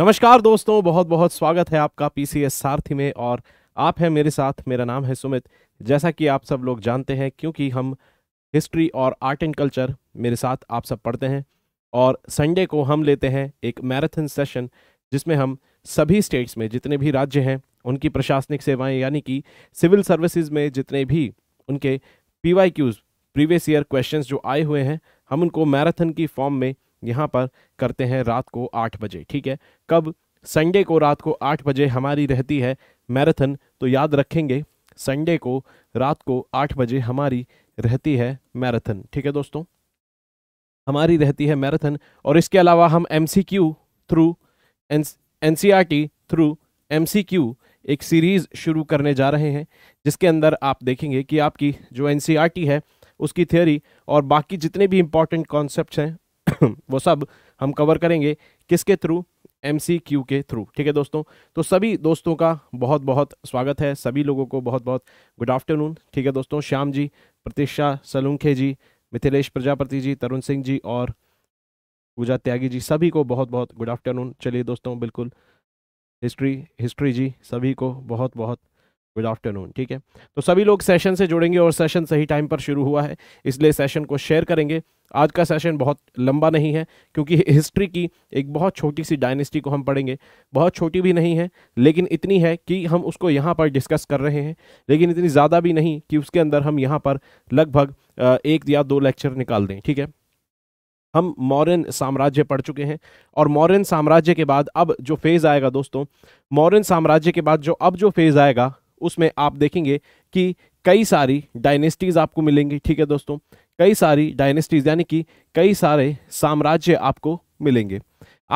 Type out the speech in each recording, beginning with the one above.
नमस्कार दोस्तों बहुत बहुत स्वागत है आपका पीसीएस सारथी में और आप हैं मेरे साथ मेरा नाम है सुमित जैसा कि आप सब लोग जानते हैं क्योंकि हम हिस्ट्री और आर्ट एंड कल्चर मेरे साथ आप सब पढ़ते हैं और संडे को हम लेते हैं एक मैराथन सेशन जिसमें हम सभी स्टेट्स में जितने भी राज्य हैं उनकी प्रशासनिक सेवाएं यानी कि सिविल सर्विसेज में जितने भी उनके पी प्रीवियस ईयर क्वेश्चंस जो आए हुए हैं हम उनको मैराथन की फॉर्म में यहाँ पर करते हैं रात को आठ बजे ठीक है कब संडे को रात को आठ बजे हमारी रहती है मैराथन तो याद रखेंगे संडे को रात को आठ बजे हमारी रहती है मैराथन ठीक है दोस्तों हमारी रहती है मैराथन और इसके अलावा हम M through N through M एक सीरीज़ शुरू करने जा रहे हैं जिसके अंदर आप देखेंगे कि आपकी जो एन e है उसकी थियोरी और बाकी जितने भी इम्पॉर्टेंट कॉन्सेप्ट हैं वो सब हम कवर करेंगे किसके थ्रू एम के थ्रू ठीक है दोस्तों तो सभी दोस्तों का बहुत बहुत स्वागत है सभी लोगों को बहुत बहुत गुड आफ्टरनून ठीक है दोस्तों श्याम जी प्रतीक्षा सलूंखे जी मिथिलेश प्रजापति जी तरुण सिंह जी और पूजा त्यागी जी सभी को बहुत बहुत गुड आफ्टरनून चलिए दोस्तों बिल्कुल हिस्ट्री हिस्ट्री जी सभी को बहुत बहुत गुड आफ्टरनून ठीक है तो सभी लोग सेशन से जुड़ेंगे और सेशन सही टाइम पर शुरू हुआ है इसलिए सेशन को शेयर करेंगे आज का सेशन बहुत लंबा नहीं है क्योंकि हिस्ट्री की एक बहुत छोटी सी डायनेस्टी को हम पढ़ेंगे बहुत छोटी भी नहीं है लेकिन इतनी है कि हम उसको यहाँ पर डिस्कस कर रहे हैं लेकिन इतनी ज़्यादा भी नहीं कि उसके अंदर हम यहाँ पर लगभग एक या दो लेक्चर निकाल दें ठीक है हम मॉरन साम्राज्य पढ़ चुके हैं और मॉरन साम्राज्य के बाद अब जो फेज़ आएगा दोस्तों मॉरन साम्राज्य के बाद जो अब जो फेज़ आएगा उसमें आप देखेंगे कि कई सारी डायनेस्टीज आपको मिलेंगी ठीक है दोस्तों कई सारी डायनेस्टीज यानी कि कई सारे साम्राज्य आपको मिलेंगे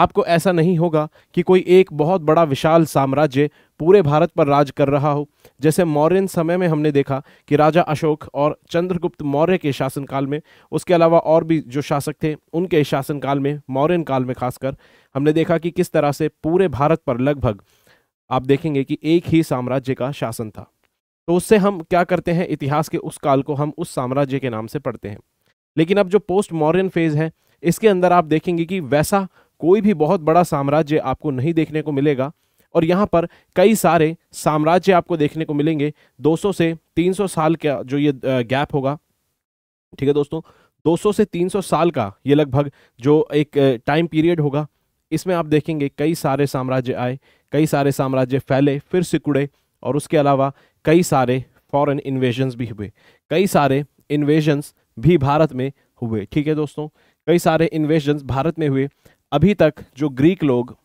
आपको ऐसा नहीं होगा कि कोई एक बहुत बड़ा विशाल साम्राज्य पूरे भारत पर राज कर रहा हो जैसे मौर्य समय में हमने देखा कि राजा अशोक और चंद्रगुप्त मौर्य के शासनकाल में उसके अलावा और भी जो शासक थे उनके शासनकाल में मौर्य काल में खासकर हमने देखा कि किस तरह से पूरे भारत पर लगभग आप देखेंगे कि एक ही साम्राज्य का शासन था तो उससे हम क्या करते हैं इतिहास के उस काल को हम उस साम्राज्य के नाम से पढ़ते हैं लेकिन अब जो पोस्ट मॉडर्न फेज़ है इसके अंदर आप देखेंगे कि वैसा कोई भी बहुत बड़ा साम्राज्य आपको नहीं देखने को मिलेगा और यहाँ पर कई सारे साम्राज्य आपको देखने को मिलेंगे 200 से 300 साल का जो ये गैप होगा ठीक है दोस्तों 200 से 300 साल का ये लगभग जो एक टाइम पीरियड होगा इसमें आप देखेंगे कई सारे साम्राज्य आए कई सारे साम्राज्य फैले फिर सिकुड़े और उसके अलावा कई सारे फॉरेन इन्वेजन्स भी हुए कई सारे इन्वेजन्स भी भारत में हुए ठीक है दोस्तों कई सारे इन्वेजन्स भारत में हुए अभी तक जो ग्रीक लोग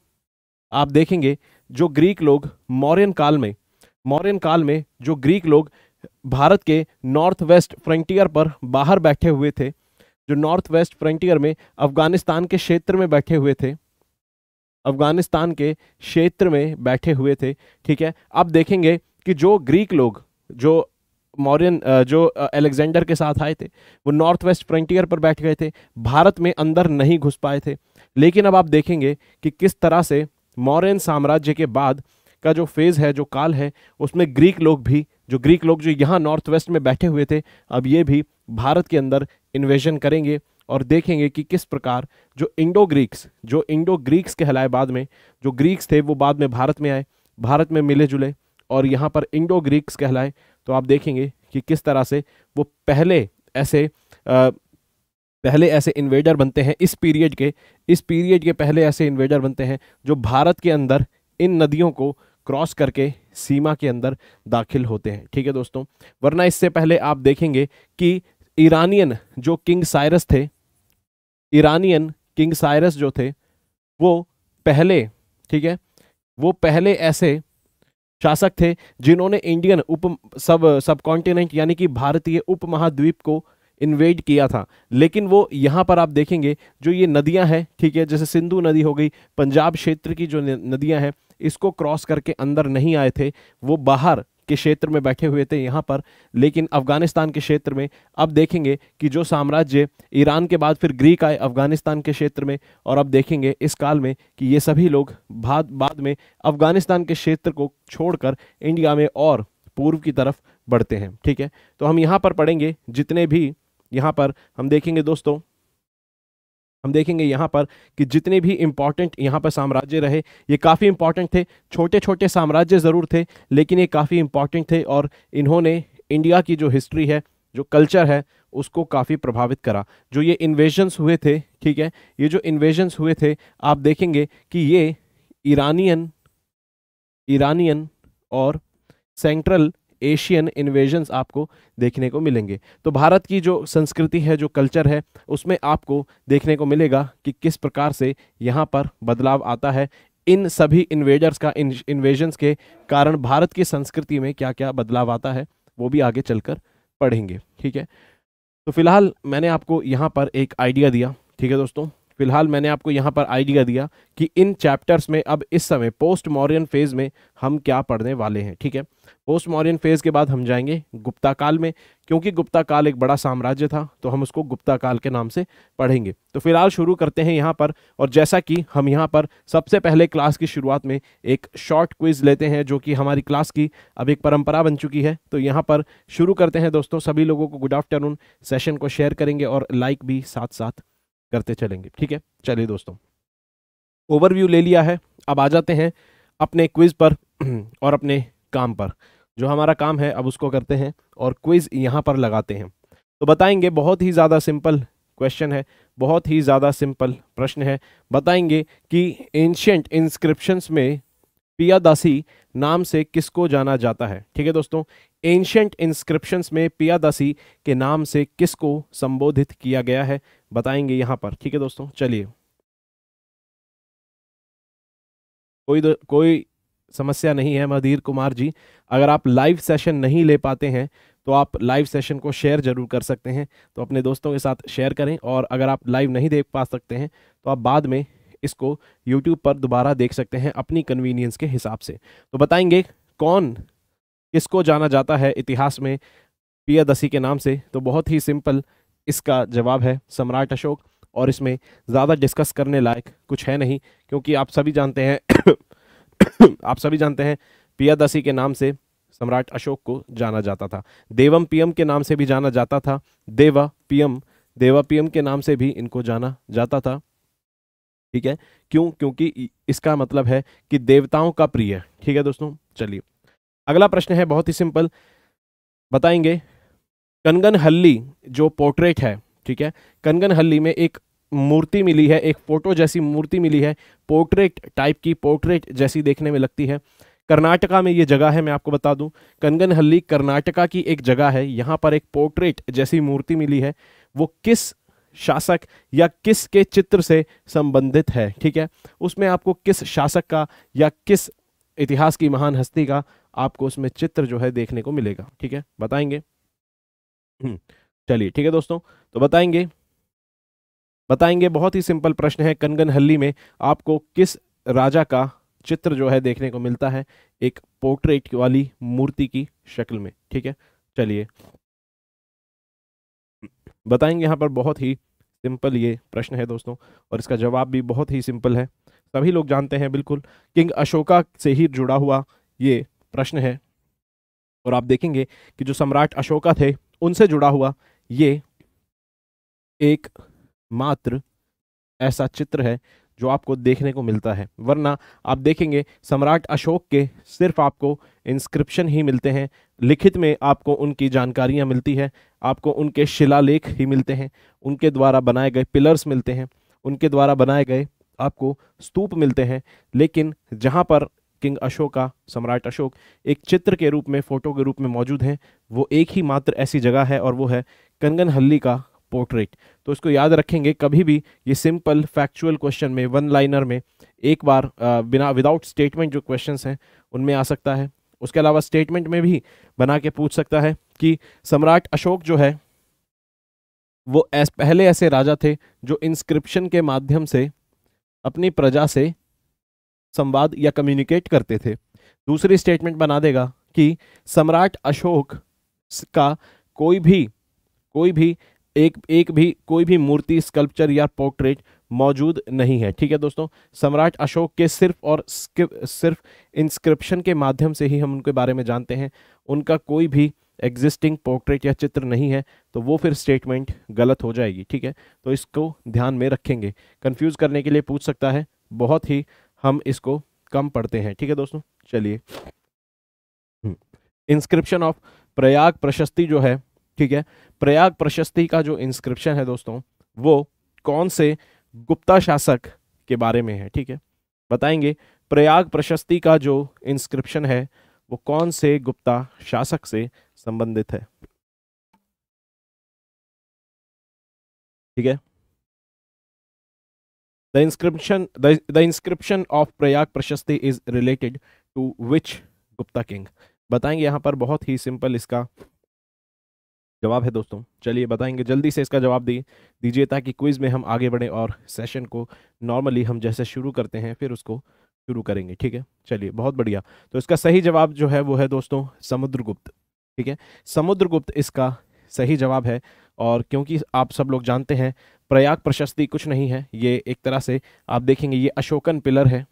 आप देखेंगे जो ग्रीक लोग मौर्यन काल में मौर्यन काल में जो ग्रीक लोग भारत के नॉर्थ वेस्ट फ्रंटियर पर बाहर बैठे हुए थे जो नॉर्थ वेस्ट फ्रंटियर में अफगानिस्तान के क्षेत्र में बैठे हुए थे अफगानिस्तान के क्षेत्र में बैठे हुए थे ठीक है अब देखेंगे कि जो ग्रीक लोग जो मौर्यन जो अलेक्जेंडर के साथ आए थे वो नॉर्थ वेस्ट फ्रंटियर पर बैठ गए थे भारत में अंदर नहीं घुस पाए थे लेकिन अब आप देखेंगे कि किस तरह से मौर्यन साम्राज्य के बाद का जो फेज़ है जो काल है उसमें ग्रीक लोग भी जो ग्रीक लोग जो यहाँ नॉर्थ वेस्ट में बैठे हुए थे अब ये भी भारत के अंदर इन्वेजन करेंगे और देखेंगे कि किस प्रकार जो इंडो ग्रीक्स जो इंडो ग्रीक्स कहलाए बाद में जो ग्रीक्स थे वो बाद में भारत में आए भारत में मिले जुले और यहाँ पर इंडो ग्रीक्स कहलाए तो आप देखेंगे कि किस तरह से वो पहले ऐसे आ, पहले ऐसे इन्वेडर बनते हैं इस पीरियड के इस पीरियड के पहले ऐसे इन्वेडर बनते हैं जो भारत के अंदर इन नदियों को क्रॉस करके सीमा के अंदर दाखिल होते हैं ठीक है दोस्तों वरना इससे पहले आप देखेंगे कि ईरानियन जो किंग साइरस थे ईरानियन किंग साइरस जो थे वो पहले ठीक है वो पहले ऐसे शासक थे जिन्होंने इंडियन उप सब सब कॉन्टिनेंट यानी कि भारतीय उप महाद्वीप को इन्वेड किया था लेकिन वो यहाँ पर आप देखेंगे जो ये नदियाँ हैं ठीक है जैसे सिंधु नदी हो गई पंजाब क्षेत्र की जो नदियाँ हैं इसको क्रॉस करके अंदर नहीं आए थे वो बाहर के क्षेत्र में बैठे हुए थे यहाँ पर लेकिन अफगानिस्तान के क्षेत्र में अब देखेंगे कि जो साम्राज्य ईरान के बाद फिर ग्रीक आए अफगानिस्तान के क्षेत्र में और अब देखेंगे इस काल में कि ये सभी लोग बाद बाद में अफगानिस्तान के क्षेत्र को छोड़कर इंडिया में और पूर्व की तरफ बढ़ते हैं ठीक है तो हम यहाँ पर पढ़ेंगे जितने भी यहाँ पर हम देखेंगे दोस्तों हम देखेंगे यहाँ पर कि जितने भी इम्पॉर्टेंट यहाँ पर साम्राज्य रहे ये काफ़ी इम्पॉर्टेंट थे छोटे छोटे साम्राज्य ज़रूर थे लेकिन ये काफ़ी इम्पॉर्टेंट थे और इन्होंने इंडिया की जो हिस्ट्री है जो कल्चर है उसको काफ़ी प्रभावित करा जो ये इन्वेजन्स हुए थे ठीक है ये जो इन्वेजन्स हुए थे आप देखेंगे कि ये ईरानियन ईरानियन और सेंट्रल एशियन इन्वेजन्स आपको देखने को मिलेंगे तो भारत की जो संस्कृति है जो कल्चर है उसमें आपको देखने को मिलेगा कि किस प्रकार से यहाँ पर बदलाव आता है इन सभी इन्वेजर्स का इन इन्वेजन्स के कारण भारत की संस्कृति में क्या क्या बदलाव आता है वो भी आगे चलकर पढ़ेंगे ठीक है तो फिलहाल मैंने आपको यहाँ पर एक आइडिया दिया ठीक है दोस्तों फिलहाल मैंने आपको यहाँ पर आइडिया दिया कि इन चैप्टर्स में अब इस समय पोस्ट मॉरियन फेज़ में हम क्या पढ़ने वाले हैं ठीक है पोस्ट मॉरियन फेज़ के बाद हम जाएंगे गुप्ता काल में क्योंकि गुप्ता काल एक बड़ा साम्राज्य था तो हम उसको गुप्ता काल के नाम से पढ़ेंगे तो फिलहाल शुरू करते हैं यहाँ पर और जैसा कि हम यहाँ पर सबसे पहले क्लास की शुरुआत में एक शॉर्ट क्विज लेते हैं जो कि हमारी क्लास की अब एक परंपरा बन चुकी है तो यहाँ पर शुरू करते हैं दोस्तों सभी लोगों को गुड आफ्टरनून सेशन को शेयर करेंगे और लाइक भी साथ साथ करते चलेंगे ठीक है चलिए दोस्तों ओवरव्यू ले लिया है अब आ जाते हैं अपने क्विज़ पर और अपने काम पर जो हमारा काम है अब उसको करते हैं और क्विज़ यहाँ पर लगाते हैं तो बताएंगे बहुत ही ज़्यादा सिंपल क्वेश्चन है बहुत ही ज़्यादा सिंपल प्रश्न है बताएंगे कि एंशियंट इंस्क्रिप्शंस में पियादासी नाम से किसको जाना जाता है ठीक है दोस्तों एंशंट इंस्क्रिप्शंस में पियादासी के नाम से किसको संबोधित किया गया है बताएंगे यहाँ पर ठीक है दोस्तों चलिए कोई दो, कोई समस्या नहीं है मधीर कुमार जी अगर आप लाइव सेशन नहीं ले पाते हैं तो आप लाइव सेशन को शेयर जरूर कर सकते हैं तो अपने दोस्तों के साथ शेयर करें और अगर आप लाइव नहीं देख पा सकते हैं तो आप बाद में इसको यूट्यूब पर दोबारा देख सकते हैं अपनी कन्वीनियंस के हिसाब से तो बताएंगे कौन किसको जाना जाता है इतिहास में पियादसी के नाम से तो बहुत ही सिंपल इसका जवाब है सम्राट अशोक और इसमें ज़्यादा डिस्कस करने लायक कुछ है नहीं क्योंकि आप सभी जानते हैं आप सभी जानते हैं पियादसी के नाम से सम्राट अशोक को जाना जाता था देवम पीएम के नाम से भी जाना जाता था देवा पीएम देवा पीएम के नाम से भी इनको जाना जाता था ठीक है क्यों क्योंकि इसका मतलब है कि देवताओं का प्रिय ठीक है दोस्तों चलिए अगला प्रश्न है बहुत ही सिंपल बताएंगे कंगन हल्ली जो पोर्ट्रेट है ठीक है कंगन हल्ली में एक मूर्ति मिली है एक फोटो जैसी मूर्ति मिली है पोर्ट्रेट टाइप की पोर्ट्रेट जैसी देखने में लगती है कर्नाटका में ये जगह है मैं आपको बता दूं हल्ली कर्नाटका की एक जगह है यहाँ पर एक पोर्ट्रेट जैसी मूर्ति मिली है वो किस शासक या किस के चित्र से संबंधित है ठीक है उसमें आपको किस शासक का या किस इतिहास की महान हस्ती का आपको उसमें चित्र जो है देखने को मिलेगा ठीक है बताएंगे हम्म, चलिए ठीक है दोस्तों तो बताएंगे बताएंगे बहुत ही सिंपल प्रश्न है कनगन हल्ली में आपको किस राजा का चित्र जो है देखने को मिलता है एक पोर्ट्रेट वाली मूर्ति की शक्ल में ठीक है चलिए बताएंगे यहाँ पर बहुत ही सिंपल ये प्रश्न है दोस्तों और इसका जवाब भी बहुत ही सिंपल है सभी लोग जानते हैं बिल्कुल किंग अशोका से ही जुड़ा हुआ ये प्रश्न है और आप देखेंगे कि जो सम्राट अशोका थे उनसे जुड़ा हुआ ये एक मात्र ऐसा चित्र है जो आपको देखने को मिलता है वरना आप देखेंगे सम्राट अशोक के सिर्फ आपको इंस्क्रिप्शन ही मिलते हैं लिखित में आपको उनकी जानकारियाँ मिलती है आपको उनके शिलालेख ही मिलते हैं उनके द्वारा बनाए गए पिलर्स मिलते हैं उनके द्वारा बनाए गए आपको स्तूप मिलते हैं लेकिन जहाँ पर किंग अशोका सम्राट अशोक एक चित्र के रूप में फोटो के रूप में मौजूद हैं वो एक ही मात्र ऐसी जगह है और वो है कंगन हल्ली का पोर्ट्रेट तो इसको याद रखेंगे कभी भी ये सिंपल फैक्चुअल क्वेश्चन में वन लाइनर में एक बार बिना विदाउट स्टेटमेंट जो क्वेश्चन हैं उनमें आ सकता है उसके अलावा स्टेटमेंट में भी बना के पूछ सकता है कि सम्राट अशोक जो है वो ऐस पहले ऐसे राजा थे जो इंस्क्रिप्शन के माध्यम से अपनी प्रजा से संवाद या कम्युनिकेट करते थे दूसरी स्टेटमेंट बना देगा कि सम्राट अशोक का कोई भी कोई भी एक एक भी कोई भी मूर्ति स्कल्पचर या पोर्ट्रेट मौजूद नहीं है ठीक है दोस्तों सम्राट अशोक के सिर्फ और सिर्फ इंस्क्रिप्शन के माध्यम से ही हम उनके बारे में जानते हैं उनका कोई भी एग्जिस्टिंग पोर्ट्रेट या चित्र नहीं है तो वो फिर स्टेटमेंट गलत हो जाएगी ठीक है तो इसको ध्यान में रखेंगे कन्फ्यूज करने के लिए पूछ सकता है बहुत ही हम इसको कम पढ़ते हैं ठीक है दोस्तों चलिए इंस्क्रिप्शन ऑफ प्रयाग प्रशस्ति जो है ठीक है प्रयाग प्रशस्ति का जो इंस्क्रिप्शन है दोस्तों वो कौन से गुप्ता शासक के बारे में है ठीक है बताएंगे प्रयाग प्रशस्ति का जो इंस्क्रिप्शन है वो कौन से गुप्ता शासक से संबंधित है ठीक है The inscription, the, the inscription of Prayag प्रशस्ति is related to which Gupta king बताएंगे यहाँ पर बहुत ही सिंपल इसका जवाब है दोस्तों चलिए बताएंगे जल्दी से इसका जवाब दी दीजिए ताकि क्विज़ में हम आगे बढ़ें और सेशन को नॉर्मली हम जैसे शुरू करते हैं फिर उसको शुरू करेंगे ठीक है चलिए बहुत बढ़िया तो इसका सही जवाब जो है वो है दोस्तों समुद्रगुप्त ठीक है समुद्रगुप्त इसका सही जवाब है और क्योंकि आप सब लोग जानते हैं प्रयाग प्रशस्ति कुछ नहीं है ये एक तरह से आप देखेंगे ये अशोकन पिलर है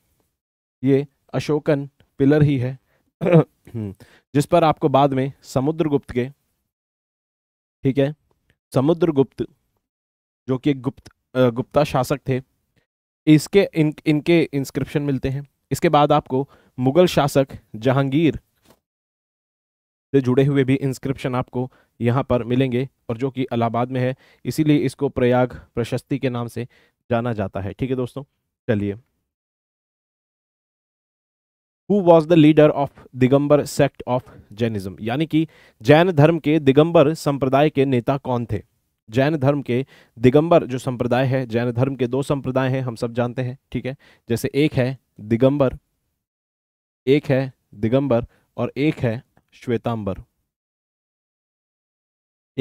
ये अशोकन पिलर ही है जिस पर आपको बाद में समुद्रगुप्त के ठीक है समुद्रगुप्त जो कि गुप्त गुप्ता शासक थे इसके इन इनके इंस्क्रिप्शन मिलते हैं इसके बाद आपको मुगल शासक जहांगीर से जुड़े हुए भी इंस्क्रिप्शन आपको यहाँ पर मिलेंगे और जो कि इलाहाबाद में है इसीलिए इसको प्रयाग प्रशस्ति के नाम से जाना जाता है ठीक है दोस्तों चलिए who was the leader of Digambar sect of Jainism यानी कि जैन धर्म के दिगंबर संप्रदाय के नेता कौन थे जैन धर्म के दिगंबर जो संप्रदाय है जैन धर्म के दो संप्रदाय हैं हम सब जानते हैं ठीक है जैसे एक है दिगंबर एक है दिगंबर और एक है श्वेतांबर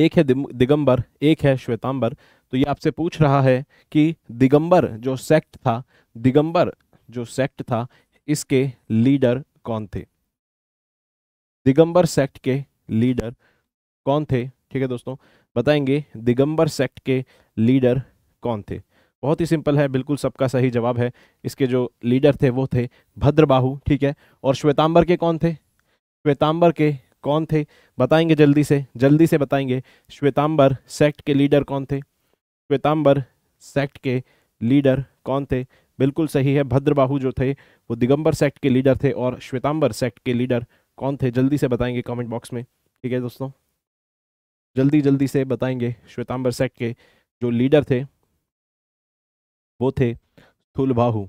एक है दिगंबर एक है श्वेतांबर तो ये आपसे पूछ रहा है कि दिगंबर जो सेक्ट था दिगंबर जो सेक्ट था इसके लीडर कौन थे दिगंबर सेक्ट के लीडर कौन थे ठीक है दोस्तों बताएंगे दिगंबर सेक्ट के लीडर कौन थे बहुत ही सिंपल है बिल्कुल सबका सही जवाब है इसके जो लीडर थे वो थे भद्रबाहु ठीक है और श्वेतांबर के कौन थे श्वेतांबर के कौन थे बताएंगे जल्दी से जल्दी से बताएंगे श्वेतांबर सेक्ट के लीडर कौन थे श्वेतांबर सेक्ट के लीडर कौन थे बिल्कुल सही है भद्रबाहु जो थे वो दिगंबर सेक्ट के लीडर थे और श्वेतांबर सेक्ट के लीडर कौन थे जल्दी से बताएंगे कमेंट बॉक्स में ठीक है दोस्तों जल्दी जल्दी से बताएंगे श्वेतांबर सेक्ट के जो लीडर थे वो थे थुलबाहू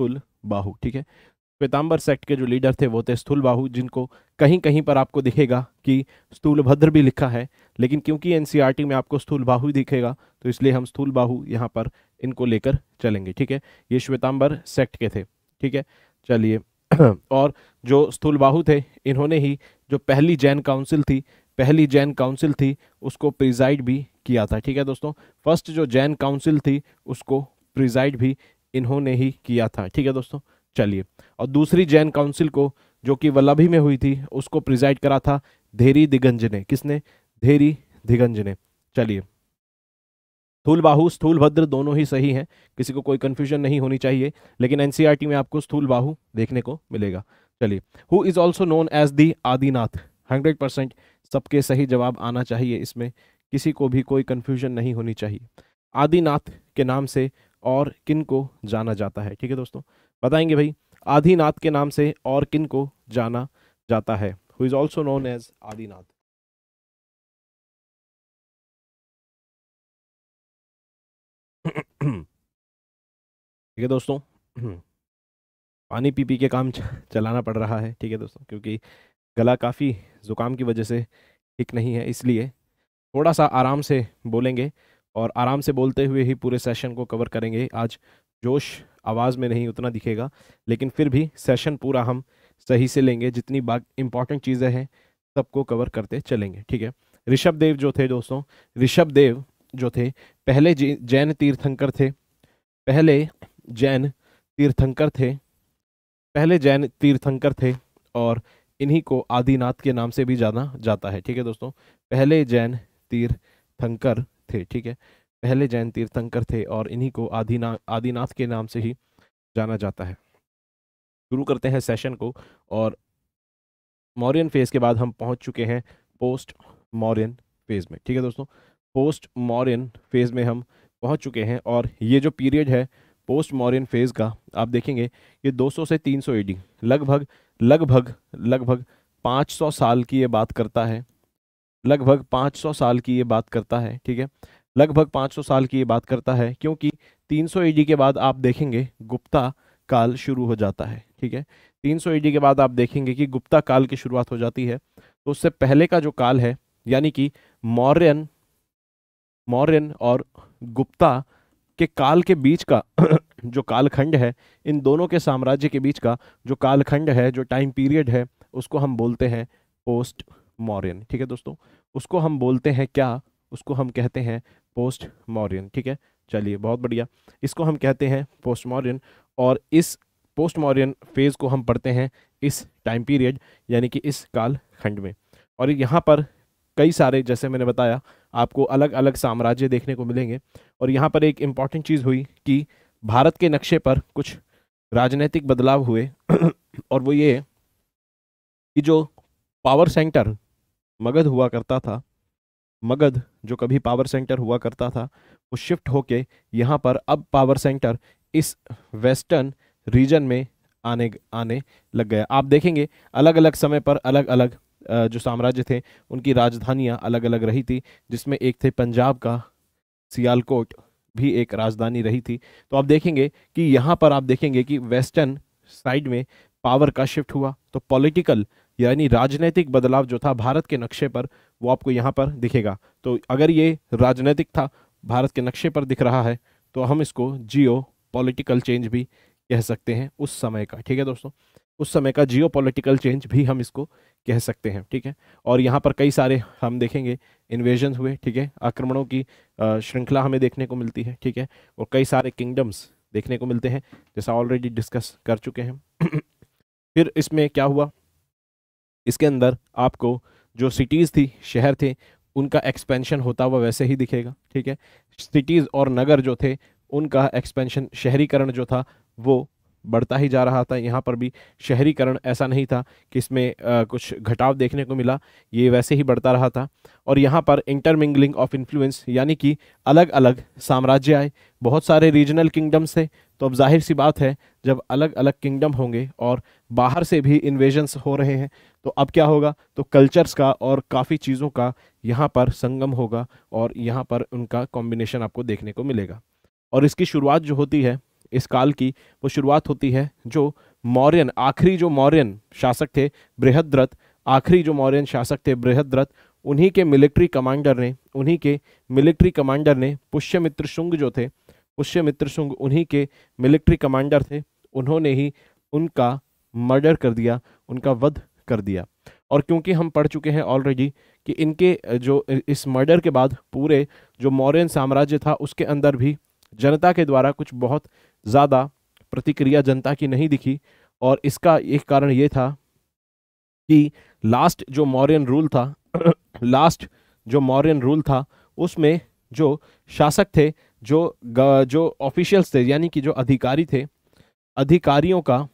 बाहु स्थूल ठीक है श्वेतांबर सेक्ट के जो लीडर थे वो थे स्थूल बाहू जिनको कहीं कहीं पर आपको दिखेगा कि स्थूल भद्र भी लिखा है लेकिन क्योंकि एनसीईआरटी में आपको स्थूल बाहू दिखेगा तो इसलिए हम स्थूल बाहू यहाँ पर इनको लेकर चलेंगे ठीक है ये श्वेतांबर सेक्ट के थे ठीक है चलिए और जो स्थूल बाहू थे इन्होंने ही जो पहली जैन काउंसिल थी पहली जैन काउंसिल थी उसको प्रिजाइड भी किया था ठीक है दोस्तों फर्स्ट जो जैन काउंसिल थी उसको प्रिजाइड भी इन्होंने ही किया था ठीक है दोस्तों चलिए और दूसरी जैन काउंसिल को जो कि वल्लभी में हुई थी उसको प्रिजाइड करा था धेरी दिगंज ने किसने धेरी दिगंज ने चलिए स्थूल बाहु स्थूल भद्र दोनों ही सही हैं किसी को कोई कन्फ्यूजन नहीं होनी चाहिए लेकिन एनसीईआरटी e में आपको स्थूल बाहु देखने को मिलेगा चलिए who is also known as the Adinath hundred percent सबके सही जवाब आना चाहिए इसमें किसी को भी कोई कन्फ्यूजन नहीं होनी चाहिए आदिनाथ के नाम से और किन को जाना जाता है ठीक है दोस्तों बताएंगे भाई आदिनाथ के नाम से और किन को जाना जाता है who is also known as Adinath ठीक है दोस्तों पानी पी पी के काम चलाना पड़ रहा है ठीक है दोस्तों क्योंकि गला काफ़ी ज़ुकाम की वजह से ठीक नहीं है इसलिए थोड़ा सा आराम से बोलेंगे और आराम से बोलते हुए ही पूरे सेशन को कवर करेंगे आज जोश आवाज़ में नहीं उतना दिखेगा लेकिन फिर भी सेशन पूरा हम सही से लेंगे जितनी बात इंपॉर्टेंट चीज़ें हैं सबको कवर करते चलेंगे ठीक है ऋषभ देव जो थे दोस्तों ऋषभ देव जो थे पहले जैन तीर्थंकर थे पहले जैन तीर्थंकर थे पहले जैन तीर्थंकर थे और इन्हीं को आदिनाथ के नाम से भी जाना जाता है ठीक है दोस्तों पहले जैन तीर्थंकर थे ठीक है पहले जैन तीर्थंकर थे और इन्हीं को आदिनाथ आदिनाथ के नाम से ही जाना जाता है शुरू करते हैं सेशन को और मौर्यन फेज़ के बाद हम पहुंच चुके हैं पोस्ट मौर्यन फेज़ में ठीक है दोस्तों पोस्ट मौर्यन फेज़ में हम पहुंच चुके हैं और ये जो पीरियड है पोस्ट मौर्यन फेज़ का आप देखेंगे ये 200 से 300 सौ लगभग लगभग लगभग 500 साल की ये बात करता है लगभग 500 साल की ये बात करता है ठीक है लगभग 500 साल की ये बात करता है क्योंकि 300 सौ के बाद आप देखेंगे गुप्ता काल शुरू हो जाता है ठीक है 300 सौ के बाद आप देखेंगे कि गुप्ता काल की शुरुआत हो जाती है तो उससे पहले का जो काल है यानी कि मौर्यन मौर्यन और गुप्ता के काल के बीच का जो कालखंड है इन दोनों के साम्राज्य के बीच का जो कालखंड है जो टाइम पीरियड है उसको हम बोलते हैं पोस्ट मौर्यन ठीक है दोस्तों उसको हम बोलते हैं क्या उसको हम कहते हैं पोस्ट मॉरियन ठीक है चलिए बहुत बढ़िया इसको हम कहते हैं पोस्ट मॉरियन और इस पोस्ट मॉरियन फेज़ को हम पढ़ते हैं इस टाइम पीरियड यानी कि इस कालखंड में और यहाँ पर कई सारे जैसे मैंने बताया आपको अलग अलग साम्राज्य देखने को मिलेंगे और यहाँ पर एक इम्पॉर्टेंट चीज़ हुई कि भारत के नक्शे पर कुछ राजनीतिक बदलाव हुए और वो ये कि जो पावर सेंटर मगध हुआ करता था मगध जो कभी पावर सेंटर हुआ करता था वो शिफ्ट होके यहाँ पर अब पावर सेंटर इस वेस्टर्न रीजन में आने आने लग गया आप देखेंगे अलग अलग समय पर अलग अलग जो साम्राज्य थे उनकी राजधानियाँ अलग अलग रही थी जिसमें एक थे पंजाब का सियालकोट भी एक राजधानी रही थी तो आप देखेंगे कि यहाँ पर आप देखेंगे कि वेस्टर्न साइड में पावर का शिफ्ट हुआ तो पॉलिटिकल यानी राजनीतिक बदलाव जो था भारत के नक्शे पर वो आपको यहाँ पर दिखेगा तो अगर ये राजनीतिक था भारत के नक्शे पर दिख रहा है तो हम इसको जियो पॉलिटिकल चेंज भी कह सकते हैं उस समय का ठीक है दोस्तों उस समय का जियो पॉलिटिकल चेंज भी हम इसको कह सकते हैं ठीक है और यहाँ पर कई सारे हम देखेंगे इन्वेजन हुए ठीक है आक्रमणों की श्रृंखला हमें देखने को मिलती है ठीक है और कई सारे किंगडम्स देखने को मिलते हैं जैसा ऑलरेडी डिस्कस कर चुके हैं फिर इसमें क्या हुआ इसके अंदर आपको जो सिटीज़ थी शहर थे उनका एक्सपेंशन होता हुआ वैसे ही दिखेगा ठीक है सिटीज़ और नगर जो थे उनका एक्सपेंशन शहरीकरण जो था वो बढ़ता ही जा रहा था यहाँ पर भी शहरीकरण ऐसा नहीं था कि इसमें आ, कुछ घटाव देखने को मिला ये वैसे ही बढ़ता रहा था और यहाँ पर इंटरमिंगलिंग ऑफ इन्फ्लुएंस यानी कि अलग अलग साम्राज्य आए बहुत सारे रीजनल किंगडम्स थे तो अब जाहिर सी बात है जब अलग अलग किंगडम होंगे और बाहर से भी इन्वेजन्स हो रहे हैं तो अब क्या होगा तो कल्चर्स का और काफ़ी चीज़ों का यहाँ पर संगम होगा और यहाँ पर उनका कॉम्बिनेशन आपको देखने को मिलेगा और इसकी शुरुआत जो होती है इस काल की वो शुरुआत होती है जो मौर्यन आखिरी जो मौर्यन शासक थे बृहद्रथ आखिरी जो मौर्यन शासक थे बृहद्रथ उन्हीं के मिलिट्री कमांडर ने उन्हीं के मिलिट्री कमांडर ने पुष्यमित्र शुंग जो थे पुष्यमित्र शुंग उन्हीं के मिलिट्री कमांडर थे उन्होंने ही उनका मर्डर कर दिया उनका वध कर दिया और क्योंकि हम पढ़ चुके हैं ऑलरेडी कि इनके जो इस मर्डर के बाद पूरे जो मौर्यन साम्राज्य था उसके अंदर भी जनता के द्वारा कुछ बहुत ज़्यादा प्रतिक्रिया जनता की नहीं दिखी और इसका एक कारण ये था कि लास्ट जो मौर्यन रूल था लास्ट जो मौर्यन रूल था उसमें जो शासक थे जो जो ऑफिशियल्स थे यानी कि जो अधिकारी थे अधिकारियों का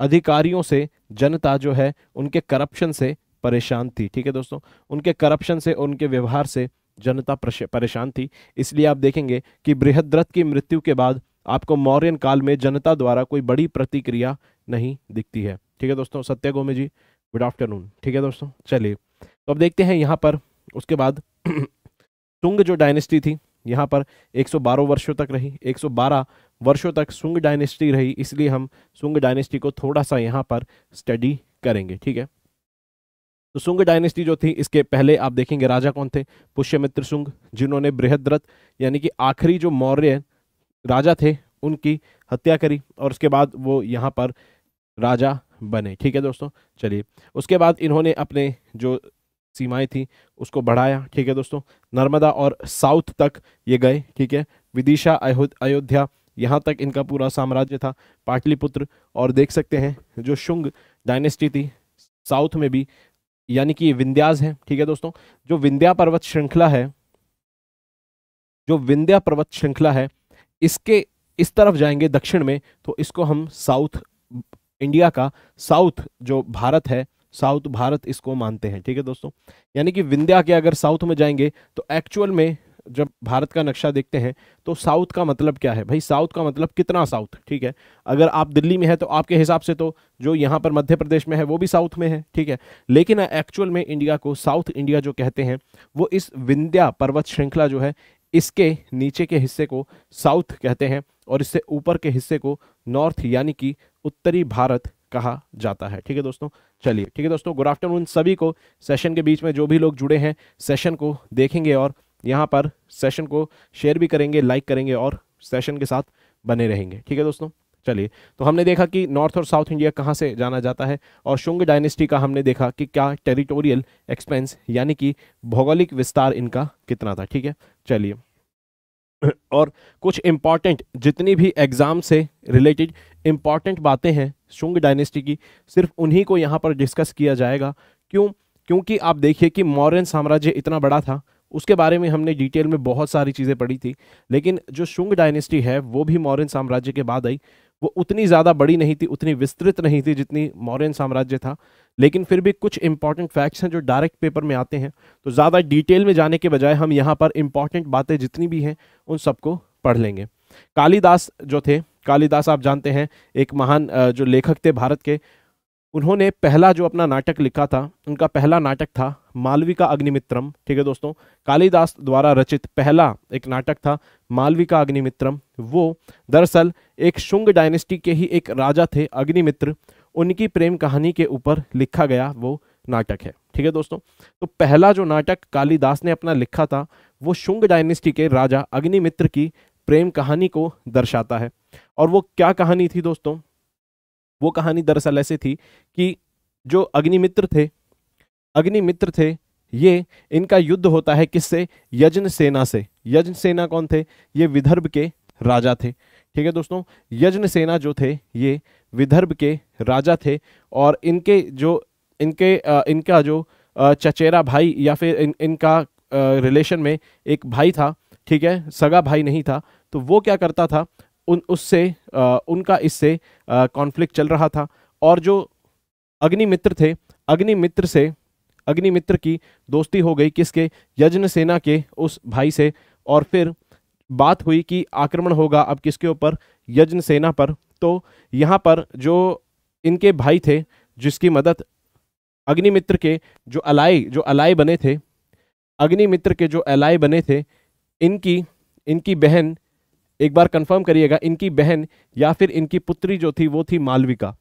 अधिकारियों से जनता जो है उनके करप्शन से परेशान थी ठीक है दोस्तों उनके करप्शन से उनके व्यवहार से जनता परेशान थी इसलिए आप देखेंगे कि बृहद्रथ की मृत्यु के बाद आपको मौर्यन काल में जनता द्वारा कोई बड़ी प्रतिक्रिया नहीं दिखती है ठीक है दोस्तों सत्य गोमे जी गुड आफ्टरनून ठीक है दोस्तों चलिए तो अब देखते हैं यहाँ पर उसके बाद तुंग जो डायनेस्टी थी यहाँ पर 112 वर्षों तक रही 112 वर्षों तक सुंग डायनेस्टी रही इसलिए हम सुंग डायनेस्टी को थोड़ा सा यहाँ पर स्टडी करेंगे ठीक है तो सुंग डायनेस्टी जो थी इसके पहले आप देखेंगे राजा कौन थे पुष्यमित्र सुंग जिन्होंने बृहद्रथ यानी कि आखिरी जो मौर्य राजा थे उनकी हत्या करी और उसके बाद वो यहाँ पर राजा बने ठीक है दोस्तों चलिए उसके बाद इन्होंने अपने जो सीमाएं थी उसको बढ़ाया ठीक है दोस्तों नर्मदा और साउथ तक ये गए ठीक है विदिशा अयोध्या यहाँ तक इनका पूरा साम्राज्य था पाटलिपुत्र और देख सकते हैं जो शुंग डायनेस्टी थी साउथ में भी यानी कि विंध्याज है ठीक है दोस्तों जो विंध्या पर्वत श्रृंखला है जो विंध्या पर्वत श्रृंखला है इसके इस तरफ जाएंगे दक्षिण में तो इसको हम साउथ इंडिया का साउथ जो भारत है साउथ भारत इसको मानते हैं ठीक है दोस्तों यानी कि विंध्या के अगर साउथ में जाएंगे तो एक्चुअल में जब भारत का नक्शा देखते हैं तो साउथ का मतलब क्या है भाई साउथ का मतलब कितना साउथ ठीक है अगर आप दिल्ली में है तो आपके हिसाब से तो जो यहाँ पर मध्य प्रदेश में है वो भी साउथ में है ठीक है लेकिन एक्चुअल में इंडिया को साउथ इंडिया जो कहते हैं वो इस विंध्या पर्वत श्रृंखला जो है इसके नीचे के हिस्से को साउथ कहते हैं और इससे ऊपर के हिस्से को नॉर्थ यानी कि उत्तरी भारत कहा जाता है ठीक है दोस्तों चलिए ठीक है दोस्तों गुड आफ्टरनून सभी को सेशन के बीच में जो भी लोग जुड़े हैं सेशन को देखेंगे और यहाँ पर सेशन को शेयर भी करेंगे लाइक करेंगे और सेशन के साथ बने रहेंगे ठीक है दोस्तों चलिए तो हमने देखा कि नॉर्थ और साउथ इंडिया कहाँ से जाना जाता है और शुंग डायनेस्टी का हमने देखा कि क्या टेरिटोरियल एक्सपेंस यानी कि भौगोलिक विस्तार इनका कितना था ठीक है चलिए और कुछ इम्पॉर्टेंट जितनी भी एग्ज़ाम से रिलेटेड इम्पॉर्टेंट बातें हैं शुंग डायनेस्टी की सिर्फ उन्हीं को यहाँ पर डिस्कस किया जाएगा क्यों क्योंकि आप देखिए कि मौर्यन साम्राज्य इतना बड़ा था उसके बारे में हमने डिटेल में बहुत सारी चीज़ें पढ़ी थी लेकिन जो शुंग डायनेस्टी है वो भी मौर्यन साम्राज्य के बाद आई वो उतनी ज़्यादा बड़ी नहीं थी उतनी विस्तृत नहीं थी जितनी मौर्य साम्राज्य था लेकिन फिर भी कुछ इंपॉर्टेंट फैक्ट्स हैं जो डायरेक्ट पेपर में आते हैं तो ज़्यादा डिटेल में जाने के बजाय हम यहाँ पर इंपॉर्टेंट बातें जितनी भी हैं उन सबको पढ़ लेंगे कालीदास जो थे कालीदास आप जानते हैं एक महान जो लेखक थे भारत के उन्होंने पहला जो अपना नाटक लिखा था उनका पहला नाटक था मालविका अग्निमित्रम ठीक है दोस्तों कालिदास द्वारा रचित पहला एक नाटक था मालविका अग्निमित्रम वो दरअसल एक शुंग डायनेस्टी के ही एक राजा थे अग्निमित्र उनकी प्रेम कहानी के ऊपर लिखा गया वो नाटक है ठीक है दोस्तों तो पहला जो नाटक कालिदास ने अपना लिखा था वो शुंग डायनेस्टी के राजा अग्निमित्र की प्रेम कहानी को दर्शाता है और वो क्या कहानी थी दोस्तों वो कहानी दरअसल ऐसे थी कि जो अग्निमित्र थे अग्निमित्र थे ये इनका युद्ध होता है किससे यज्ञ सेना से यज्ञ सेना कौन थे ये विदर्भ के राजा थे ठीक है दोस्तों यज्ञ सेना जो थे ये विदर्भ के राजा थे और इनके जो इनके आ, इनका जो चचेरा भाई या फिर इन, इनका आ, रिलेशन में एक भाई था ठीक है सगा भाई नहीं था तो वो क्या करता था उन उससे उनका इससे कॉन्फ्लिक्ट चल रहा था और जो अग्निमित्र थे अग्निमित्र से अग्निमित्र की दोस्ती हो गई किसके यज्ञ सेना के उस भाई से और फिर बात हुई कि आक्रमण होगा अब किसके ऊपर यज्ञ सेना पर तो यहाँ पर जो इनके भाई थे जिसकी मदद अग्निमित्र के जो अलाई जो अलाई बने थे अग्निमित्र के जो अलाई बने थे इनकी इनकी बहन एक बार कंफर्म करिएगा इनकी बहन या फिर इनकी पुत्री जो थी वो थी मालविका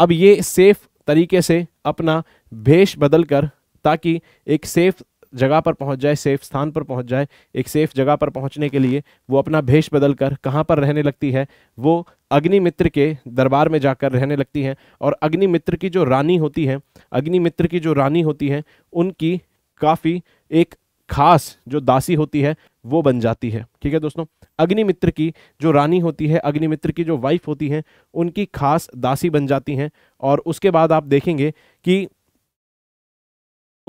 अब ये सेफ तरीके से अपना भेष बदल कर ताकि एक सेफ जगह पर पहुंच जाए सेफ स्थान पर पहुंच जाए एक सेफ जगह पर पहुंचने के लिए वो अपना भेष बदल कर कहाँ पर रहने लगती है वो अग्निमित्र के दरबार में जाकर रहने लगती हैं और अग्निमित्र की जो रानी होती है अग्निमित्र की जो रानी होती है उनकी काफ़ी एक खास जो दासी होती है वो बन जाती है ठीक है दोस्तों अग्निमित्र की जो रानी होती है अग्निमित्र की जो वाइफ होती हैं उनकी खास दासी बन जाती हैं और उसके बाद आप देखेंगे कि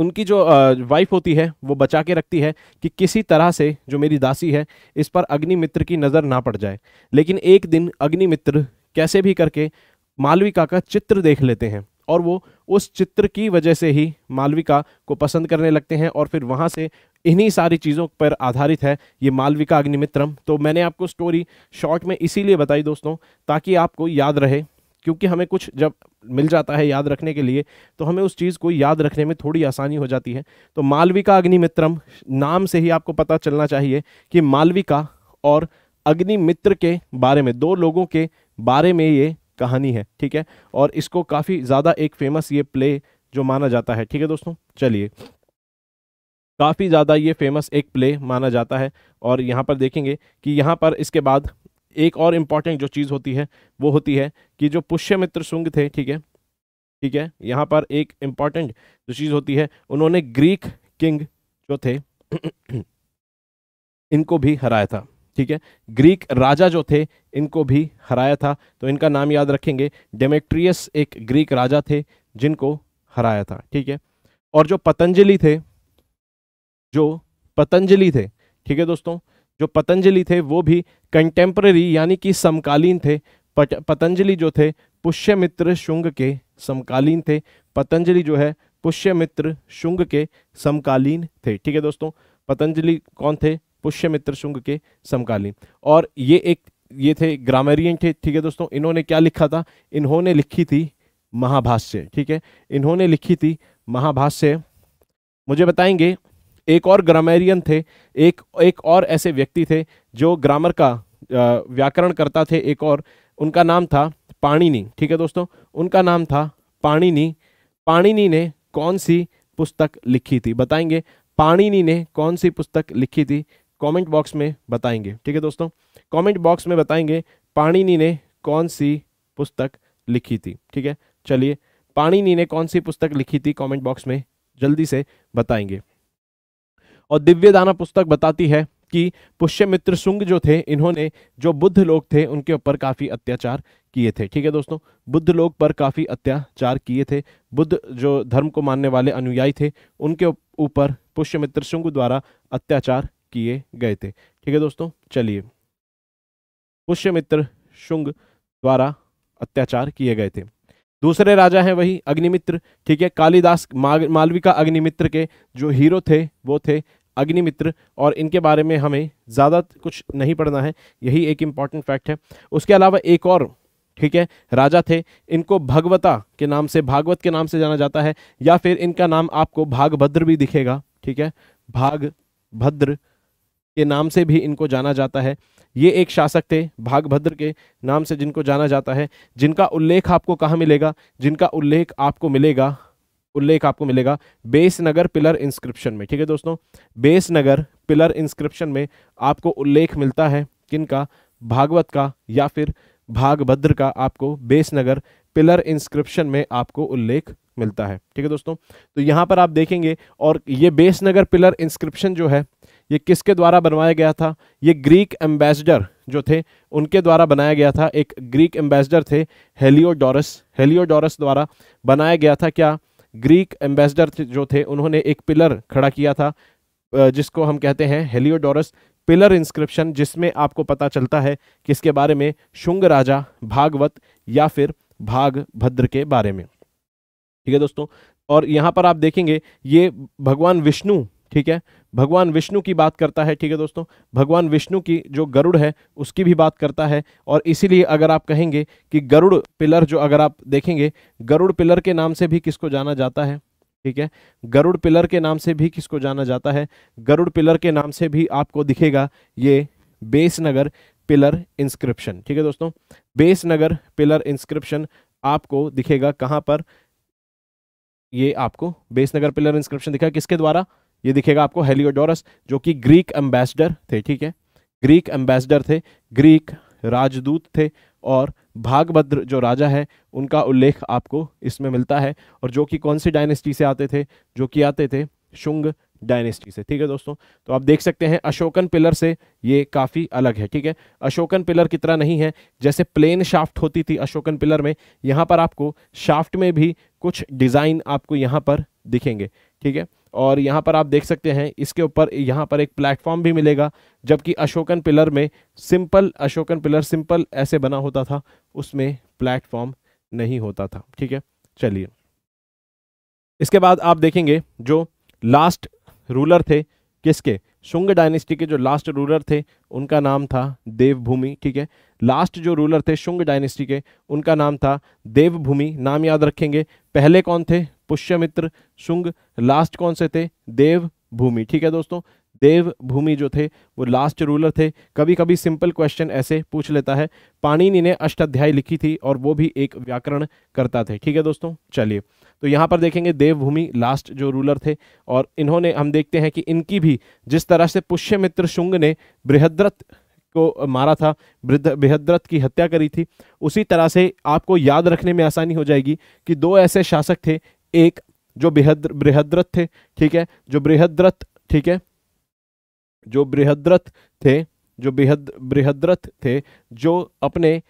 उनकी जो वाइफ होती है वो बचा के रखती है कि किसी तरह से जो मेरी दासी है इस पर अग्निमित्र की नज़र ना पड़ जाए लेकिन एक दिन अग्निमित्र कैसे भी करके मालविका का चित्र देख लेते हैं और वो उस चित्र की वजह से ही मालविका को पसंद करने लगते हैं और फिर वहाँ से इन्हीं सारी चीज़ों पर आधारित है ये मालविका अग्निमित्रम तो मैंने आपको स्टोरी शॉर्ट में इसीलिए बताई दोस्तों ताकि आपको याद रहे क्योंकि हमें कुछ जब मिल जाता है याद रखने के लिए तो हमें उस चीज़ को याद रखने में थोड़ी आसानी हो जाती है तो मालविका अग्निमित्रम नाम से ही आपको पता चलना चाहिए कि मालविका और अग्निमित्र के बारे में दो लोगों के बारे में ये कहानी है ठीक है और इसको काफ़ी ज़्यादा एक फेमस ये प्ले जो माना जाता है ठीक है दोस्तों चलिए काफ़ी ज़्यादा ये फेमस एक प्ले माना जाता है और यहाँ पर देखेंगे कि यहाँ पर इसके बाद एक और इम्पॉर्टेंट जो चीज़ होती है वो होती है कि जो पुष्यमित्र शुंग थे ठीक है ठीक है यहाँ पर एक इम्पॉर्टेंट जो चीज़ होती है उन्होंने ग्रीक किंग जो थे इनको भी हराया था ठीक है ग्रीक राजा जो थे इनको भी हराया था तो इनका नाम याद रखेंगे डेमेट्रियस एक ग्रीक राजा थे जिनको हराया था ठीक है और जो पतंजलि थे जो पतंजलि थे ठीक है दोस्तों जो पतंजलि थे वो भी कंटेम्प्रेरी यानी कि समकालीन थे पत, पतंजलि जो थे पुष्यमित्र शुंग के समकालीन थे पतंजलि जो है पुष्यमित्र शुंग के समकालीन थे ठीक है दोस्तों पतंजलि कौन थे पुष्यमित्र शुंग के समकालीन और ये एक ये थे ग्रामेरियन थे ठीक है दोस्तों इन्होंने क्या लिखा था इन्होंने लिखी थी महाभाष्य ठीक है इन्होंने लिखी थी महाभाष्य मुझे बताएंगे एक और ग्रामेरियन थे एक एक और ऐसे व्यक्ति थे जो ग्रामर का व्याकरण करता थे एक और उनका नाम था पाणिनी ठीक है दोस्तों उनका नाम था पाणिनी पाणिनी ने कौन सी पुस्तक लिखी थी बताएंगे पाणिनी ने कौन सी पुस्तक लिखी थी कमेंट बॉक्स में बताएंगे ठीक है दोस्तों कमेंट बॉक्स में बताएंगे पाणिनि ने कौन सी पुस्तक लिखी थी ठीक है चलिए पाणिनि ने कौन सी पुस्तक लिखी थी कमेंट बॉक्स में जल्दी से बताएंगे और दिव्य दाना पुस्तक बताती है कि पुष्यमित्र सुंग जो थे इन्होंने जो बुद्ध लोग थे उनके ऊपर काफ़ी अत्याचार किए थे ठीक है दोस्तों बुद्ध लोग पर काफ़ी अत्याचार किए थे बुद्ध जो धर्म को मानने वाले अनुयायी थे उनके ऊपर पुष्यमित्र सुंग द्वारा अत्याचार किए गए थे ठीक है दोस्तों चलिए पुष्यमित्र शुंग द्वारा अत्याचार किए गए थे दूसरे राजा हैं वही अग्निमित्र ठीक है कालिदास मालविका अग्निमित्र के जो हीरो थे वो थे अग्निमित्र और इनके बारे में हमें ज़्यादा कुछ नहीं पढ़ना है यही एक इम्पॉर्टेंट फैक्ट है उसके अलावा एक और ठीक है राजा थे इनको भगवता के नाम से भागवत के नाम से जाना जाता है या फिर इनका नाम आपको भागभद्र भी दिखेगा ठीक है भागभद्र भद्र के नाम से भी इनको जाना जाता है ये एक शासक थे भागभद्र के नाम से जिनको जाना जाता है जिनका उल्लेख आपको कहाँ मिलेगा जिनका उल्लेख आपको मिलेगा उल्लेख आपको मिलेगा बेसनगर पिलर इंस्क्रिप्शन में ठीक है दोस्तों बेसनगर पिलर इंस्क्रिप्शन में आपको उल्लेख मिलता है किनका भागवत का या फिर भागभद्र का आपको बेसनगर पिलर इंस्क्रिप्शन में आपको उल्लेख मिलता है ठीक है दोस्तों तो यहाँ पर आप देखेंगे और ये बेसनगर पिलर इंस्क्रिप्शन जो है ये किसके द्वारा बनवाया गया था ये ग्रीक एम्बेसडर जो थे उनके द्वारा बनाया गया था एक ग्रीक एम्बेसडर थे हेलियोडोरस हेलियोडोरस द्वारा बनाया गया था क्या ग्रीक एम्बेसडर जो थे उन्होंने एक पिलर खड़ा किया था जिसको हम कहते हैं हेलियोडोरस पिलर इंस्क्रिप्शन जिसमें आपको पता चलता है कि इसके बारे में शुंग राजा भागवत या फिर भाग भद्र के बारे में ठीक है दोस्तों और यहाँ पर आप देखेंगे ये भगवान विष्णु ठीक है भगवान विष्णु की बात करता है ठीक है दोस्तों भगवान विष्णु की जो गरुड़ है उसकी भी बात करता है और इसीलिए अगर आप कहेंगे कि गरुड़ पिलर जो अगर आप देखेंगे गरुड़ पिलर के नाम से भी किसको जाना जाता है ठीक है गरुड़ पिलर के नाम से भी किसको जाना जाता है गरुड़ पिलर के नाम से भी आपको दिखेगा ये बेस नगर पिलर इंस्क्रिप्शन ठीक है दोस्तों बेसनगर पिलर इंस्क्रिप्शन आपको दिखेगा कहाँ पर ये आपको बेसनगर पिलर इंस्क्रिप्शन दिखा किसके द्वारा ये दिखेगा आपको हेलियोडोरस जो कि ग्रीक एम्बेसडर थे ठीक है ग्रीक एम्बेसडर थे ग्रीक राजदूत थे और भागभद्र जो राजा है उनका उल्लेख आपको इसमें मिलता है और जो कि कौन सी डायनेस्टी से आते थे जो कि आते थे शुंग डायनेस्टी से ठीक है दोस्तों तो आप देख सकते हैं अशोकन पिलर से ये काफ़ी अलग है ठीक है अशोकन पिलर की तरह नहीं है जैसे प्लेन शाफ्ट होती थी अशोकन पिलर में यहाँ पर आपको शाफ्ट में भी कुछ डिज़ाइन आपको यहाँ पर दिखेंगे ठीक है और यहाँ पर आप देख सकते हैं इसके ऊपर यहाँ पर एक प्लेटफॉर्म भी मिलेगा जबकि अशोकन पिलर में सिंपल अशोकन पिलर सिंपल ऐसे बना होता था उसमें प्लेटफॉर्म नहीं होता था ठीक है चलिए इसके बाद आप देखेंगे जो लास्ट रूलर थे किसके शुंग डायनेस्टी के जो लास्ट रूलर थे उनका नाम था देवभूमि ठीक है लास्ट जो रूलर थे शुंग डायनेस्टी के उनका नाम था देवभूमि नाम याद रखेंगे पहले कौन थे पुष्यमित्र शुंग लास्ट कौन से थे देवभूमि ठीक है दोस्तों देव भूमि जो थे वो लास्ट रूलर थे कभी कभी सिंपल क्वेश्चन ऐसे पूछ लेता है पाणिनि ने अष्टाध्याय लिखी थी और वो भी एक व्याकरण करता थे ठीक है दोस्तों चलिए तो यहाँ पर देखेंगे देवभूमि लास्ट जो रूलर थे और इन्होंने हम देखते हैं कि इनकी भी जिस तरह से पुष्यमित्र शुंग ने बृहद्रथ को मारा था बृहद्रथ की हत्या करी थी उसी तरह से आपको याद रखने में आसानी हो जाएगी कि दो ऐसे शासक थे एक जो बृहद्र बृहद्रथ थे ठीक है जो बृहद्रथ ठीक है जो बृहद्रथ थे जो बृहद बृहद्रथ थे जो अपने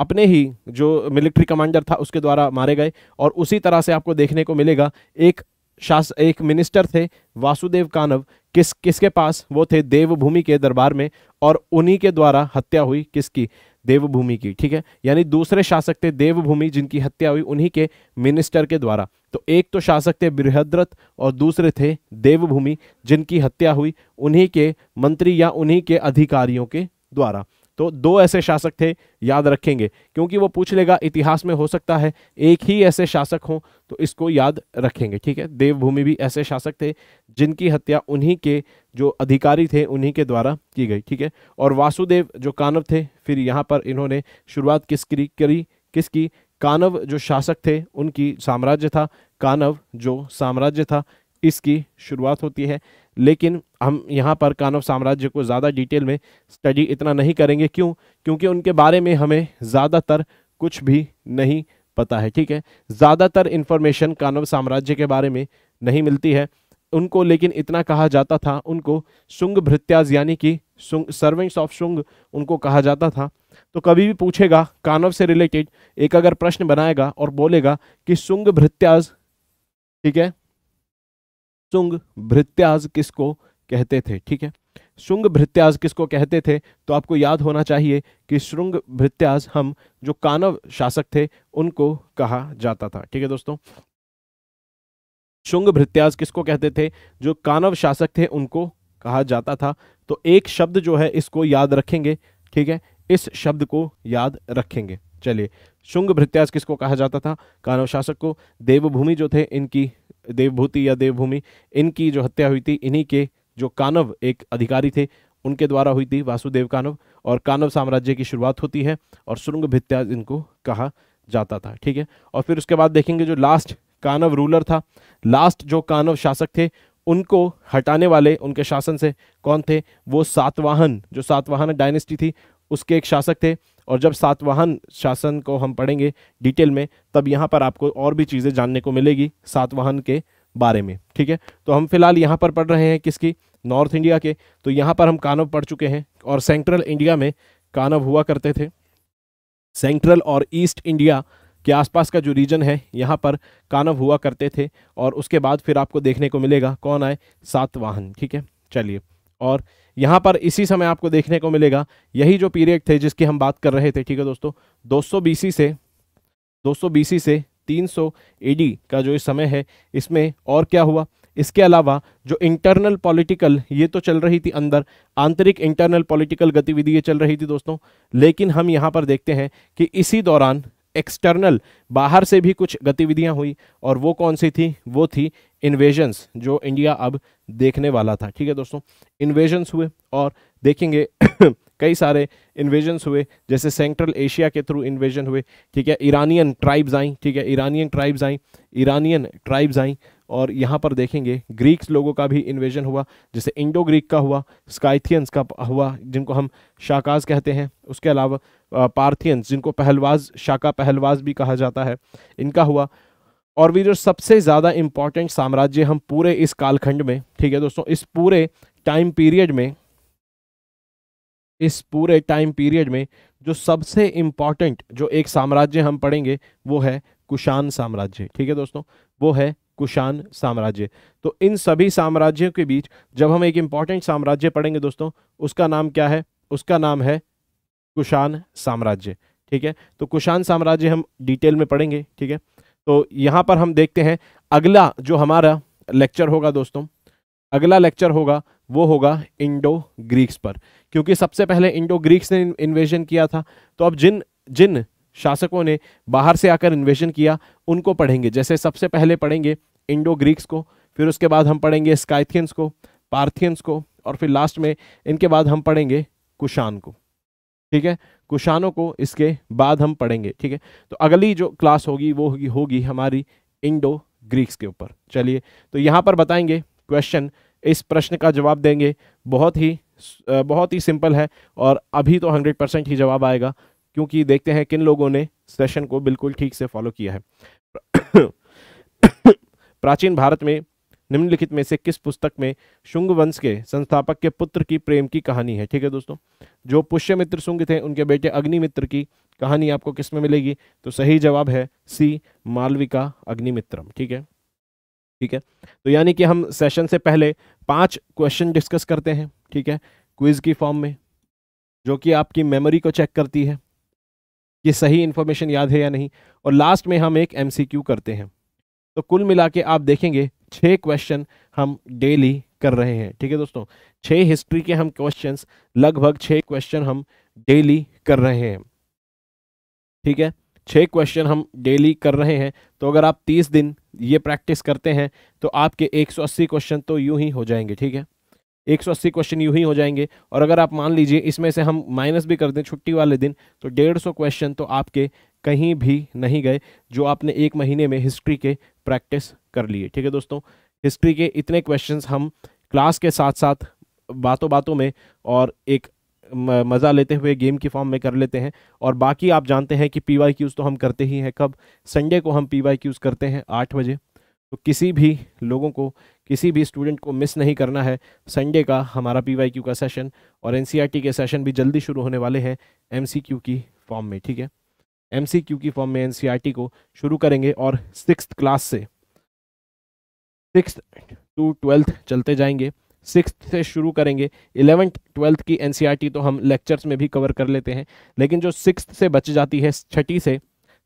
अपने ही जो मिलिट्री कमांडर था उसके द्वारा मारे गए और उसी तरह से आपको देखने को मिलेगा एक शास एक मिनिस्टर थे वासुदेव कानव किस किसके पास वो थे देवभूमि के दरबार में और उन्हीं के द्वारा हत्या हुई किसकी देवभूमि की ठीक है यानी दूसरे शासक थे देवभूमि जिनकी हत्या हुई उन्हीं के मिनिस्टर के द्वारा तो एक तो शासक थे बृहद्रथ और दूसरे थे देवभूमि जिनकी हत्या हुई उन्हीं के मंत्री या उन्हीं के अधिकारियों के द्वारा तो दो ऐसे शासक थे याद रखेंगे क्योंकि वो पूछ लेगा इतिहास में हो सकता है एक ही ऐसे शासक हो तो इसको याद रखेंगे ठीक है देवभूमि भी ऐसे शासक थे जिनकी हत्या उन्हीं के जो अधिकारी थे उन्हीं के द्वारा की गई ठीक है और वासुदेव जो कानव थे फिर यहाँ पर इन्होंने शुरुआत किस करी करी किसकी कानव जो शासक थे उनकी साम्राज्य था कानव जो साम्राज्य था इसकी शुरुआत होती है लेकिन हम यहाँ पर कानव साम्राज्य को ज़्यादा डिटेल में स्टडी इतना नहीं करेंगे क्यों क्योंकि उनके बारे में हमें ज़्यादातर कुछ भी नहीं पता है ठीक है ज़्यादातर इन्फॉर्मेशन कानव साम्राज्य के बारे में नहीं मिलती है उनको लेकिन इतना कहा जाता था उनको शुंग भृत्याज यानी कि सर्वेंट्स ऑफ शुंग उनको कहा जाता था तो कभी भी पूछेगा कानव से रिलेटेड एक अगर प्रश्न बनाएगा और बोलेगा कि सुंग भृत्याज ठीक है सुंग भृत्याज किसको कहते थे ठीक है शुंग भृत्याज किसको कहते थे तो आपको याद होना चाहिए कि श्रृंग भृत्याज हम जो कानव शासक थे उनको कहा जाता था ठीक है दोस्तों शुंग भृत्याज किसको कहते थे जो कानव शासक थे उनको कहा जाता था तो एक शब्द जो है इसको याद रखेंगे ठीक है इस शब्द को याद रखेंगे चलिए शुंग भृत्यास किसको कहा जाता था कानव शासक को देवभूमि जो थे इनकी देवभूति या देवभूमि इनकी जो हत्या हुई थी इन्हीं के जो कानव एक अधिकारी थे उनके द्वारा हुई थी वासुदेव कानव और कानव साम्राज्य की शुरुआत होती है और सुरंग भित्यास इनको कहा जाता था ठीक है और फिर उसके बाद देखेंगे जो लास्ट कानव रूलर था लास्ट जो कानव शासक थे उनको हटाने वाले उनके शासन से कौन थे वो सातवाहन जो सातवाहन डायनेस्टी थी उसके एक शासक थे और जब सातवाहन शासन को हम पढ़ेंगे डिटेल में तब यहाँ पर आपको और भी चीज़ें जानने को मिलेगी सातवाहन के बारे में ठीक है तो हम फिलहाल यहाँ पर पढ़ रहे हैं किसकी नॉर्थ इंडिया के तो यहाँ पर हम कानव पढ़ चुके हैं और सेंट्रल इंडिया में कानव हुआ करते थे सेंट्रल और ईस्ट इंडिया के आसपास का जो रीजन है यहाँ पर कानव हुआ करते थे और उसके बाद फिर आपको देखने को मिलेगा कौन आए सातवाहन ठीक है चलिए और यहाँ पर इसी समय आपको देखने को मिलेगा यही जो पीरियड थे जिसकी हम बात कर रहे थे ठीक है दोस्तों 200 बीसी से 200 बीसी से 300 सौ का जो इस समय है इसमें और क्या हुआ इसके अलावा जो इंटरनल पॉलिटिकल ये तो चल रही थी अंदर आंतरिक इंटरनल पॉलिटिकल गतिविधि ये चल रही थी दोस्तों लेकिन हम यहाँ पर देखते हैं कि इसी दौरान एक्सटर्नल बाहर से भी कुछ गतिविधियां हुई और वो कौन सी थी वो थी इन्वेजन्स जो इंडिया अब देखने वाला था ठीक है दोस्तों इन्वेजन्स हुए और देखेंगे कई सारे इन्वेजन्स हुए जैसे सेंट्रल एशिया के थ्रू इन्वेजन हुए ठीक है ईरानियन ट्राइब्स आई ठीक है ईरानियन ट्राइब्स आई ईरानियन ट्राइब्स आई और यहाँ पर देखेंगे ग्रीक्स लोगों का भी इन्वेजन हुआ जैसे इंडो ग्रीक का हुआ स्काइथियंस का हुआ जिनको हम शाकाज कहते हैं उसके अलावा पार्थियंस जिनको पहलवाज शाका पहलवाज भी कहा जाता है इनका हुआ और जो सबसे ज़्यादा इम्पॉर्टेंट साम्राज्य हम पूरे इस कालखंड में ठीक है दोस्तों इस पूरे टाइम पीरियड में इस पूरे टाइम पीरियड में जो सबसे इम्पॉर्टेंट जो एक साम्राज्य हम पढ़ेंगे वो है कुशान साम्राज्य ठीक है दोस्तों वो है कुशान साम्राज्य तो इन सभी साम्राज्यों के बीच जब हम एक इम्पॉर्टेंट साम्राज्य पढ़ेंगे दोस्तों उसका नाम क्या है उसका नाम है कुशान साम्राज्य ठीक है तो कुशान साम्राज्य हम डिटेल में पढ़ेंगे ठीक है तो यहाँ पर हम देखते हैं अगला जो हमारा लेक्चर होगा दोस्तों अगला लेक्चर होगा वो होगा इंडो ग्रीक्स पर क्योंकि सबसे पहले इंडो ग्रीक्स ने इन्वेजन किया था तो अब जिन जिन शासकों ने बाहर से आकर इन्वेजन किया उनको पढ़ेंगे जैसे सबसे पहले पढ़ेंगे इंडो ग्रीक्स को फिर उसके बाद हम पढ़ेंगे स्काइथियंस को पार्थियंस को और फिर लास्ट में इनके बाद हम पढ़ेंगे कुशान को ठीक है कुशानों को इसके बाद हम पढ़ेंगे ठीक है तो अगली जो क्लास होगी वो होगी होगी हमारी इंडो ग्रीक्स के ऊपर चलिए तो यहाँ पर बताएंगे क्वेश्चन इस प्रश्न का जवाब देंगे बहुत ही बहुत ही सिंपल है और अभी तो हंड्रेड परसेंट ही जवाब आएगा क्योंकि देखते हैं किन लोगों ने सेशन को बिल्कुल ठीक से फॉलो किया है प्राचीन भारत में निम्नलिखित में से किस पुस्तक में शुंग वंश के संस्थापक के पुत्र की प्रेम की कहानी है ठीक है दोस्तों जो पुष्यमित्र शुंग थे उनके बेटे अग्निमित्र की कहानी आपको किस में मिलेगी तो सही जवाब है सी मालविका अग्निमित्रम ठीक है ठीक है तो यानी कि हम सेशन से पहले पांच क्वेश्चन डिस्कस करते हैं ठीक है क्विज की फॉर्म में जो कि आपकी मेमोरी को चेक करती है कि सही इंफॉर्मेशन याद है या नहीं और लास्ट में हम एक एमसीक्यू करते हैं तो कुल मिला आप देखेंगे छः क्वेश्चन हम डेली कर रहे हैं ठीक है दोस्तों छः हिस्ट्री के हम क्वेश्चंस लगभग छः क्वेश्चन हम डेली कर रहे हैं ठीक है छः क्वेश्चन हम डेली कर रहे हैं तो अगर आप तीस दिन ये प्रैक्टिस करते हैं तो आपके अस्सी क्वेश्चन तो यूँ ही हो जाएंगे ठीक है 180 क्वेश्चन यूँ ही हो जाएंगे और अगर आप मान लीजिए इसमें से हम माइनस भी कर दें छुट्टी वाले दिन तो 150 क्वेश्चन तो आपके कहीं भी नहीं गए जो आपने एक महीने में हिस्ट्री के प्रैक्टिस कर लिए ठीक है दोस्तों हिस्ट्री के इतने क्वेश्चन हम क्लास के साथ साथ बातों बातों में और एक मज़ा लेते हुए गेम की फॉर्म में कर लेते हैं और बाकी आप जानते हैं कि पी वाई क्यूज़ तो हम करते ही हैं कब संडे को हम पी वाई क्यूज़ करते हैं आठ बजे तो किसी भी लोगों को किसी भी स्टूडेंट को मिस नहीं करना है संडे का हमारा पी वाई क्यू का सेशन और एन सी आर टी के सेशन भी जल्दी शुरू होने वाले हैं एम सी क्यू की फॉर्म में ठीक है एम की फॉर्म में एन e को शुरू करेंगे और सिक्स क्लास से सिक्स टू ट्वेल्थ चलते जाएंगे सिक्स से शुरू करेंगे इलेवेंथ ट्वेल्थ की एन e तो हम लेक्चर्स में भी कवर कर लेते हैं लेकिन जो सिक्स से बच जाती है छठी से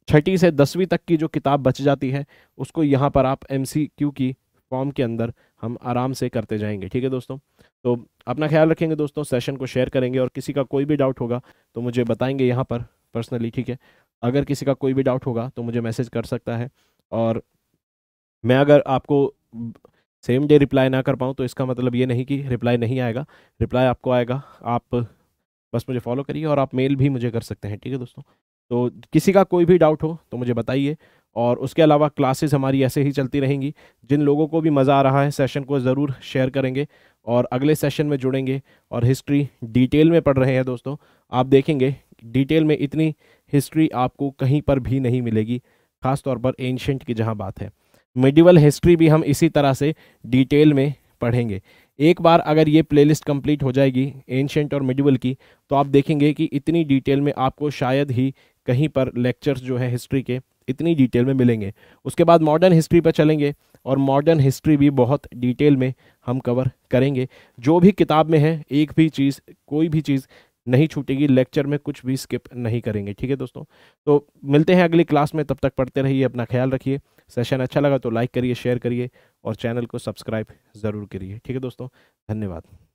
छठी से दसवीं तक की जो किताब बच जाती है उसको यहाँ पर आप एम की फॉर्म के अंदर हम आराम से करते जाएंगे ठीक है दोस्तों तो अपना ख्याल रखेंगे दोस्तों सेशन को शेयर करेंगे और किसी का कोई भी डाउट होगा तो मुझे बताएंगे यहाँ पर पर्सनली ठीक है अगर किसी का कोई भी डाउट होगा तो मुझे मैसेज कर सकता है और मैं अगर आपको सेम डे रिप्लाई ना कर पाऊँ तो इसका मतलब ये नहीं कि रिप्लाई नहीं आएगा रिप्लाई आपको आएगा आप बस मुझे फॉलो करिए और आप मेल भी मुझे कर सकते हैं ठीक है दोस्तों तो किसी का कोई भी डाउट हो तो मुझे बताइए और उसके अलावा क्लासेस हमारी ऐसे ही चलती रहेंगी जिन लोगों को भी मज़ा आ रहा है सेशन को ज़रूर शेयर करेंगे और अगले सेशन में जुड़ेंगे और हिस्ट्री डिटेल में पढ़ रहे हैं दोस्तों आप देखेंगे डिटेल में इतनी हिस्ट्री आपको कहीं पर भी नहीं मिलेगी ख़ास तौर पर एंशेंट की जहाँ बात है मिडिवल हिस्ट्री भी हम इसी तरह से डिटेल में पढ़ेंगे एक बार अगर ये प्लेलिस्ट कंप्लीट हो जाएगी एंशेंट और मिडिवल की तो आप देखेंगे कि इतनी डिटेल में आपको शायद ही कहीं पर लेक्चर्स जो है हिस्ट्री के इतनी डिटेल में मिलेंगे उसके बाद मॉडर्न हिस्ट्री पर चलेंगे और मॉडर्न हिस्ट्री भी बहुत डिटेल में हम कवर करेंगे जो भी किताब में है एक भी चीज़ कोई भी चीज़ नहीं छूटेगी लेक्चर में कुछ भी स्किप नहीं करेंगे ठीक है दोस्तों तो मिलते हैं अगली क्लास में तब तक पढ़ते रहिए अपना ख्याल रखिए सेशन अच्छा लगा तो लाइक करिए शेयर करिए और चैनल को सब्सक्राइब ज़रूर करिए ठीक है दोस्तों धन्यवाद